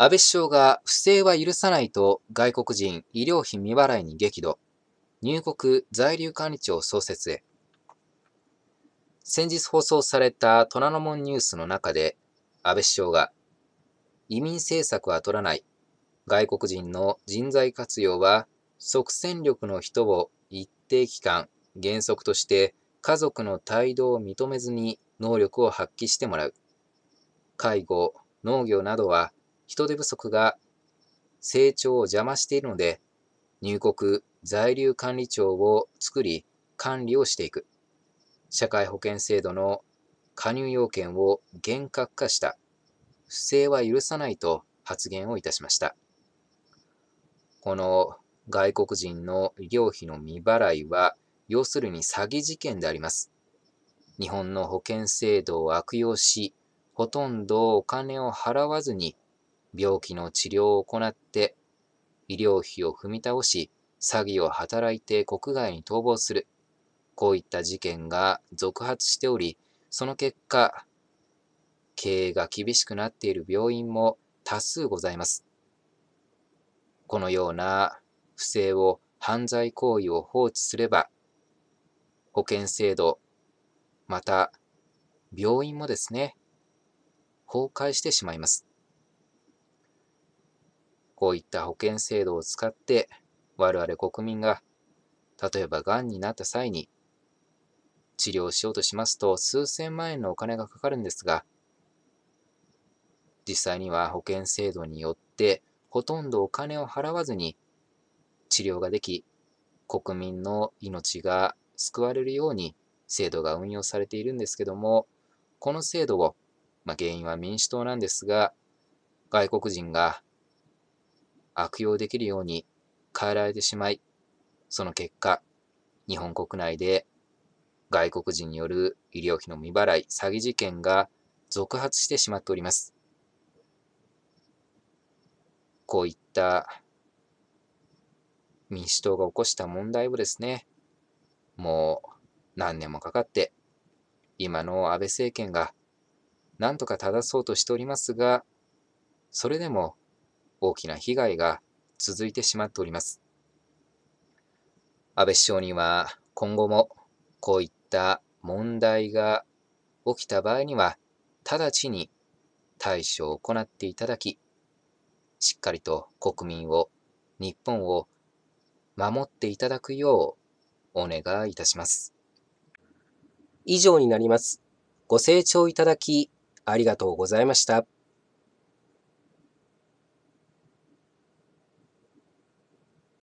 安倍首相が不正は許さないと外国人医療費未払いに激怒。入国在留管理庁創設へ。先日放送された虎ノ門ニュースの中で安倍首相が移民政策は取らない。外国人の人材活用は即戦力の人を一定期間原則として家族の帯同を認めずに能力を発揮してもらう。介護、農業などは人手不足が成長を邪魔しているので、入国在留管理庁を作り、管理をしていく。社会保険制度の加入要件を厳格化した。不正は許さないと発言をいたしました。この外国人の医療費の未払いは、要するに詐欺事件であります。日本の保険制度を悪用し、ほとんどお金を払わずに病気の治療を行って、医療費を踏み倒し、詐欺を働いて国外に逃亡する。こういった事件が続発しており、その結果、経営が厳しくなっている病院も多数ございます。このような不正を犯罪行為を放置すれば、保険制度、また病院もですね、崩壊してしまいます。こういった保険制度を使って、我々国民が、例えば癌になった際に、治療しようとしますと、数千万円のお金がかかるんですが、実際には保険制度によって、ほとんどお金を払わずに治療ができ、国民の命が救われるように制度が運用されているんですけども、この制度を、まあ、原因は民主党なんですが、外国人が悪用できるように変えられてしまい、その結果、日本国内で外国人による医療費の未払い、詐欺事件が続発してしまっております。こういった民主党が起こした問題をですね、もう何年もかかって、今の安倍政権が何とか正そうとしておりますが、それでも大きな被害が続いてしまっております。安倍首相には今後もこういった問題が起きた場合には直ちに対処を行っていただき、しっかりと国民を、日本を守っていただくようお願いいたします。以上になります。ご清聴いただきありがとうございました。